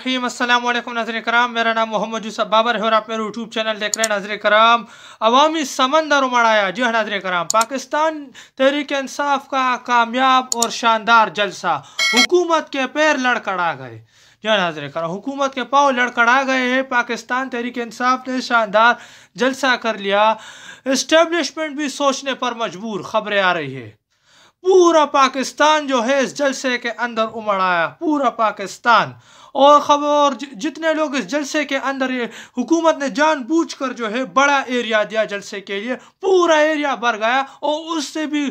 الرحیم السلام علیکم ناظر کرام میرا نام محمد یوسف بابر ہے اور آپ میرے یوٹیوب چینل دیکھ رہے ہیں ناظر کرام عوامی سمندر آیا جی ہاں ناظر کرام پاکستان تحریک انصاف کا کامیاب اور شاندار جلسہ حکومت کے پیر جی ہاں ناظر حکومت کے پاؤ لڑکڑا گئے ہیں پاکستان تحریک انصاف نے شاندار جلسہ کر لیا اسٹیبلشمنٹ بھی سوچنے پر مجبور خبریں آ رہی ہے پورا پاکستان جو ہے اس جلسے کے اندر امڑ آیا پورا پاکستان اور خبر جتنے لوگ اس جلسے کے اندر حکومت نے جان بوجھ کر جو ہے بڑا ایریا دیا جلسے کے لیے پورا ایریا بھر گیا اور اس سے بھی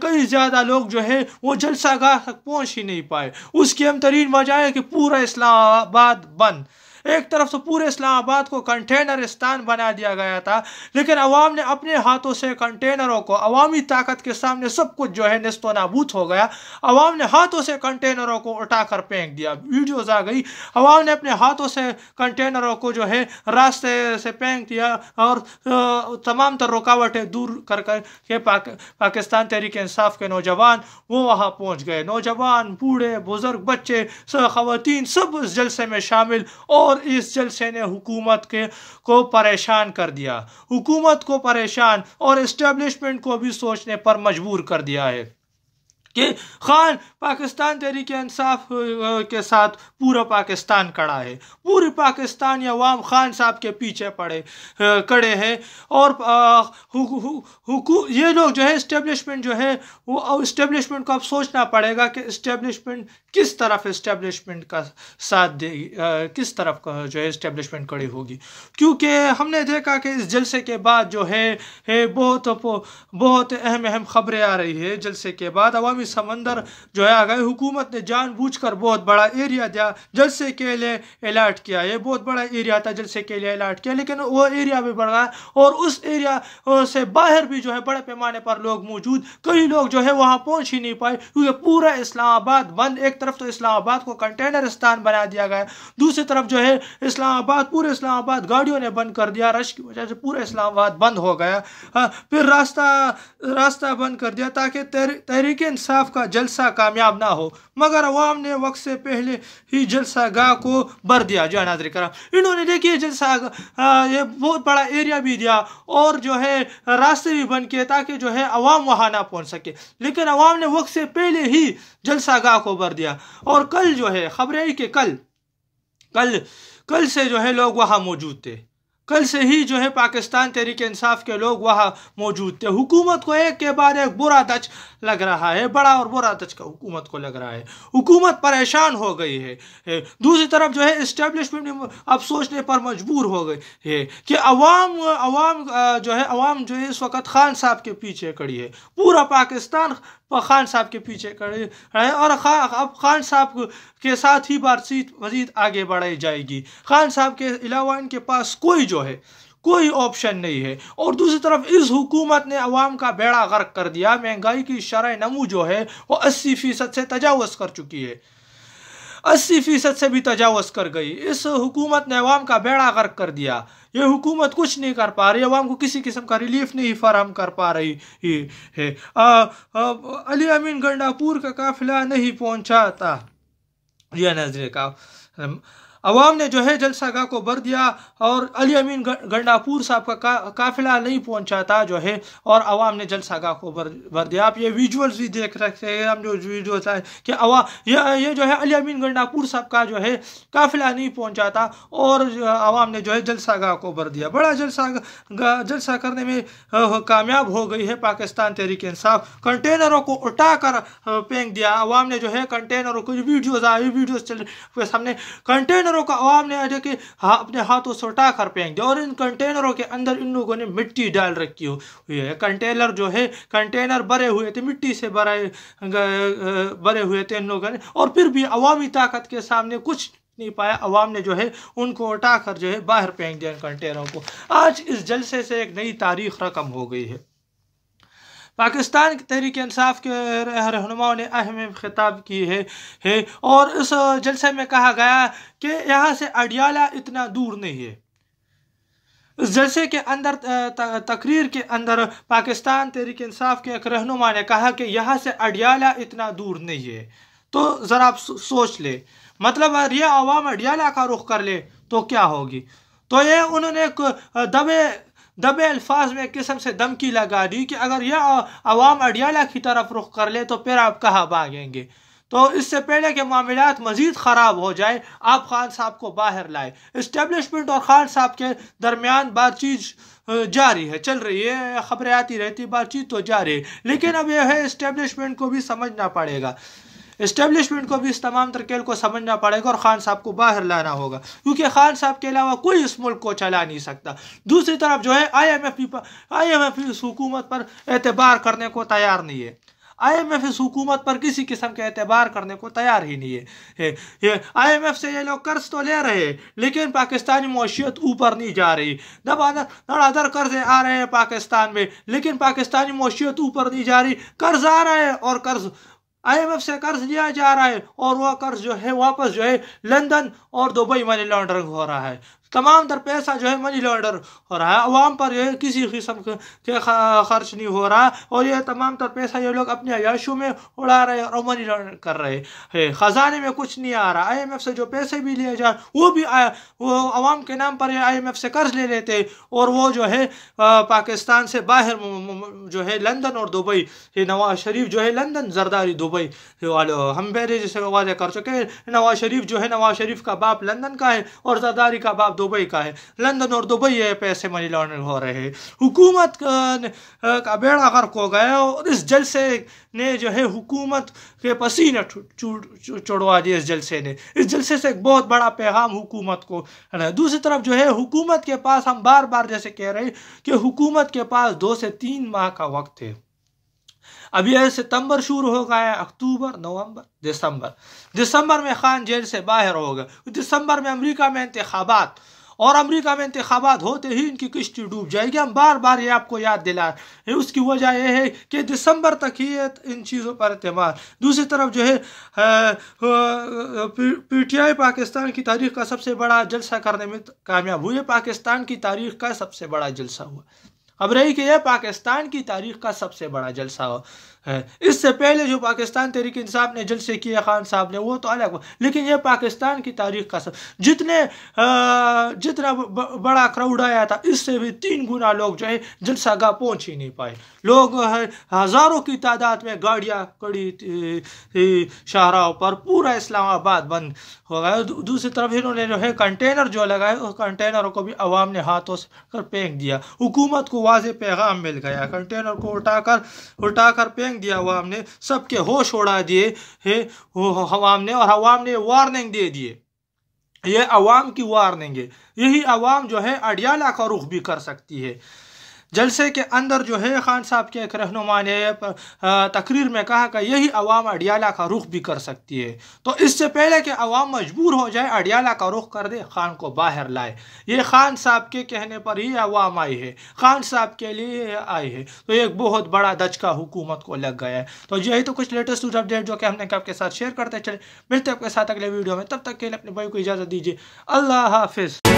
کئی زیادہ لوگ جو ہے وہ جلسہ گاہ تک پہنچ ہی نہیں پائے اس کی ہم ترین وجہ ہے کہ پورا اسلام آباد بند ایک طرف تو پورے اسلام آباد کو کنٹینرستان بنا دیا گیا تھا لیکن عوام نے اپنے ہاتھوں سے کنٹینروں کو عوامی طاقت کے سامنے سب کچھ جو ہے نست و نابود ہو گیا عوام نے ہاتھوں سے کنٹینروں کو اٹھا کر پینک دیا ویڈیوز آ گئی عوام نے اپنے ہاتھوں سے کنٹینروں کو جو ہے راستے سے پینک دیا اور تمام تر رکاوٹیں دور کر کر کے پاکستان تحریک انصاف کے نوجوان وہ وہاں پہنچ گئے نوجوان بوڑھے بزرگ بچے خواتین سب اس جلسے میں شامل اور اور اس جلسے نے حکومت کو پریشان کر دیا حکومت کو پریشان اور اسٹیبلشمنٹ کو بھی سوچنے پر مجبور کر دیا ہے کہ خان پاکستان تحریک انصاف کے ساتھ پورا پاکستان کڑا ہے پورے پاکستان یا عوام خان صاحب کے پیچھے پڑے کڑے ہیں اور یہ لوگ جو ہے اسٹیبلشمنٹ جو ہے وہ اسٹیبلشمنٹ کو اب سوچنا پڑے گا کہ اسٹیبلشمنٹ کس طرف اسٹیبلشمنٹ کا ساتھ دے گی کس طرف جو ہے اسٹیبلشمنٹ کڑی ہوگی کیونکہ ہم نے دیکھا کہ اس جلسے کے بعد جو ہے بہت بہت اہم اہم خبریں آ رہی ہے جلسے کے بعد عوام بحروی سمندر جو ہے آگئے حکومت نے جان بوچ کر بہت بڑا ایریا دیا جلسے کے لئے الارٹ کیا یہ بہت بڑا ایریا تھا جلسے کے لئے الارٹ کیا لیکن وہ ایریا بھی بڑھ گیا اور اس ایریا سے باہر بھی جو ہے بڑے پیمانے پر لوگ موجود کئی لوگ جو ہے وہاں پہنچ ہی نہیں پائے کیونکہ پورا اسلام آباد بند ایک طرف تو اسلام آباد کو کنٹینرستان بنا دیا گیا دوسری طرف جو ہے اسلام آباد پورے اسلام آباد گاڑیوں نے بند کر دیا رش کی وجہ سے پورا اسلام آباد بند ہو گیا ہاں، پھر راستہ بند کر دیا تاکہ تحریک انص انصاف کا جلسہ کامیاب نہ ہو مگر عوام نے وقت سے پہلے ہی جلسہ گاہ کو بھر دیا جو جی ہے ہاں، ناظر کرام انہوں نے دیکھئے جلسہ یہ بہت بڑا ایریا بھی دیا اور جو ہے راستے بھی بن کے تاکہ جو ہے عوام وہاں نہ پہنچ سکے لیکن عوام نے وقت سے پہلے ہی جلسہ گاہ کو بھر دیا اور کل جو ہے خبریں کہ کل کل کل سے جو ہے لوگ وہاں موجود تھے کل سے ہی جو ہے پاکستان تحریک انصاف کے لوگ وہاں موجود تھے حکومت کو ایک کے بعد ایک برا دچ لگ رہا ہے بڑا اور برا دچ کا حکومت کو لگ رہا ہے حکومت پریشان ہو گئی ہے دوسری طرف جو ہے اسٹیبلشمنٹ اب سوچنے پر مجبور ہو گئی ہے کہ عوام عوام جو ہے عوام جو ہے اس وقت خان صاحب کے پیچھے کڑی ہے پورا پاکستان وہ خان صاحب کے پیچھے رہے اور اب خان صاحب کے ساتھ ہی بات چیت مزید آگے بڑھائی جائے گی خان صاحب کے علاوہ ان کے پاس کوئی جو ہے کوئی آپشن نہیں ہے اور دوسری طرف اس حکومت نے عوام کا بیڑا غرق کر دیا مہنگائی کی شرح نمو جو ہے وہ اسی فیصد سے تجاوز کر چکی ہے اسی فیصد سے بھی تجاوز کر گئی اس حکومت نے عوام کا بیڑا غرق کر دیا یہ حکومت کچھ نہیں کر پا رہی عوام کو کسی قسم کا ریلیف نہیں فراہم کر پا رہی ہے علی امین گنڈا پور کا قافلہ نہیں پہنچا تھا نظر کا عوام نے جو ہے جلسہ گاہ کو بھر دیا اور علی امین گنڈا پور صاحب کا قافلہ نہیں پہنچاتا جو ہے اور عوام نے جلسہ گاہ کو بر بھر دیا آپ یہ بھی دیکھ رکھتے ہیں ہم جو کہ یہ جو ہے علی امین گنڈا پور صاحب کا جو ہے قافلہ نہیں پہنچاتا اور عوام نے جو ہے جلسہ گاہ کو بھر دیا بڑا جلسہ جلسہ کرنے میں کامیاب ہو گئی ہے پاکستان تحریک انصاف کنٹینروں کو اٹھا کر پینک دیا عوام نے جو ہے کنٹینروں کو ویڈیوز آئی ویڈیوز سامنے کنٹینر کنٹینروں کا عوام نے کہ اپنے ہاتھوں سے اٹھا کر پینک دیا اور ان کنٹینروں کے اندر ان لوگوں نے مٹی ڈال رکھی ہوئی ہے کنٹینر جو ہے کنٹینر بھرے ہوئے تھے مٹی سے برے بھرے ہوئے تھے ان لوگوں نے اور پھر بھی عوامی طاقت کے سامنے کچھ نہیں پایا عوام نے جو ہے ان کو اٹھا کر جو ہے باہر پھینک دیا ان کنٹینروں کو آج اس جلسے سے ایک نئی تاریخ رقم ہو گئی ہے پاکستان تحریک انصاف کے رہنماؤں نے اہم خطاب کی ہے اور اس جلسے میں کہا گیا کہ یہاں سے اڈیالہ اتنا دور نہیں ہے اس جلسے کے اندر تقریر کے اندر پاکستان تحریک انصاف کے ایک رہنما نے کہا کہ یہاں سے اڈیالہ اتنا دور نہیں ہے تو ذرا آپ سوچ لے مطلب یہ عوام اڈیالہ کا رخ کر لے تو کیا ہوگی تو یہ انہوں نے دبے دب الفاظ میں ایک قسم سے دمکی لگا دی کہ اگر یہ عوام اڈیالہ کی طرف رخ کر لے تو پھر آپ کہاں بھاگیں گے تو اس سے پہلے کہ معاملات مزید خراب ہو جائے آپ خان صاحب کو باہر لائے اسٹیبلشمنٹ اور خان صاحب کے درمیان بات چیت جاری ہے چل رہی ہے خبریں آتی رہتی بات چیت تو جاری ہے لیکن اب یہ ہے اسٹیبلشمنٹ کو بھی سمجھنا پڑے گا اسٹیبلشمنٹ کو بھی اس تمام ترکیل کو سمجھنا پڑے گا اور خان صاحب کو باہر لانا ہوگا کیونکہ خان صاحب کے علاوہ کوئی اس ملک کو چلا نہیں سکتا دوسری طرف جو ہے آئی ایم ایف ای آئی ایم ایف اس حکومت پر اعتبار کرنے کو تیار نہیں ہے آئی ایم ایف اس حکومت پر کسی قسم کے اعتبار کرنے کو تیار ہی نہیں ہے آئی ایم ایف سے یہ لوگ قرض تو لے رہے لیکن پاکستانی معیشت اوپر نہیں جا رہی دب ادھر ادھر قرض آ رہے ہیں پاکستان میں لیکن پاکستانی معیشت اوپر نہیں جا رہی قرض آ رہا ہے اور قرض آئی ایم ایف سے قرض لیا جا رہا ہے اور وہ قرض جو ہے واپس جو ہے لندن اور دبئی منی لانڈرنگ ہو رہا ہے تمام تر پیسہ جو ہے منی لانڈر ہو رہا ہے عوام پر یہ کسی قسم کے خرچ نہیں ہو رہا اور یہ تمام تر پیسہ یہ لوگ اپنے عیاشوں میں اڑا رہے اور منی لانڈر کر رہے ہیں خزانے میں کچھ نہیں آ رہا آئی ایم ایف سے جو پیسے بھی لیے جا وہ بھی وہ عوام کے نام پر آئی ایم ایف سے قرض لے لیتے اور وہ جو ہے پاکستان سے باہر جو ہے لندن اور دبئی یہ نواز شریف جو ہے لندن زرداری دبئی والے ہم بی جیسے واضح کر چکے نواز شریف جو ہے نواز شریف کا باپ لندن کا ہے اور زرداری کا باپ دبئی کا ہے لندن اور دبئی ہے پیسے منی لانڈرنگ ہو رہے ہیں حکومت کا بیڑا غرق ہو گیا اور اس جلسے نے جو ہے حکومت کے پسینہ چڑوا دیا اس جلسے نے اس جلسے سے ایک بہت بڑا پیغام حکومت کو دوسری طرف جو ہے حکومت کے پاس ہم بار بار جیسے کہہ رہے ہیں کہ حکومت کے پاس دو سے تین ماہ کا وقت ہے اب یہ ستمبر شروع ہو گیا اکتوبر نومبر دسمبر دسمبر میں خان جیل سے باہر ہو دسمبر میں امریکہ میں انتخابات اور امریکہ میں انتخابات ہوتے ہی ان کی کشتی ڈوب جائے گی ہم بار بار یہ آپ کو یاد دلا اس کی وجہ یہ ہے کہ دسمبر تک ہی ان چیزوں پر اعتماد دوسری طرف جو ہے پی ٹی آئی پاکستان کی تاریخ کا سب سے بڑا جلسہ کرنے میں کامیاب ہوئے پاکستان کی تاریخ کا سب سے بڑا جلسہ ہوا اب رہی کہ یہ پاکستان کی تاریخ کا سب سے بڑا جلسہ ہو ہے اس سے پہلے جو پاکستان تحریک انصاف نے جلسے کیے خان صاحب نے وہ تو الگ لیکن یہ پاکستان کی تاریخ کا سب جتنے جتنا بڑا کراؤڈ آیا تھا اس سے بھی تین گنا لوگ جو ہے جلسہ گاہ پہنچ ہی نہیں پائے لوگ ہزاروں کی تعداد میں گاڑیاں کڑی شاہراہوں پر پورا اسلام آباد بند ہو گیا دوسری طرف انہوں نے جو ہے کنٹینر جو لگائے اس کنٹینر کو بھی عوام نے ہاتھوں سے پھینک دیا حکومت کو واضح پیغام مل گیا کنٹینر کو اٹھا کر اٹھا کر پھینک وارننگ دیا عوام نے سب کے ہوش اڑا دیے عوام نے اور عوام نے وارننگ دے دیے یہ عوام کی وارننگ ہے یہی عوام جو ہے اڈیالہ کا رخ بھی کر سکتی ہے جلسے کے اندر جو ہے خان صاحب کے ایک رہنما نے تقریر میں کہا کہ یہی عوام اڈیالہ کا رخ بھی کر سکتی ہے تو اس سے پہلے کہ عوام مجبور ہو جائے اڈیالہ کا رخ کر دے خان کو باہر لائے یہ خان صاحب کے کہنے پر ہی عوام آئی ہے خان صاحب کے لیے آئی ہے تو ایک بہت بڑا دھچکا حکومت کو لگ گیا ہے تو جی، یہی تو کچھ لیٹسٹ اپڈیٹ جو کہ ہم نے آپ کے ساتھ شیئر کرتے چلے ملتے آپ کے ساتھ اگلے ویڈیو میں تب تک کے لیے اپنے بھائی کو اجازت دیجیے اللہ حافظ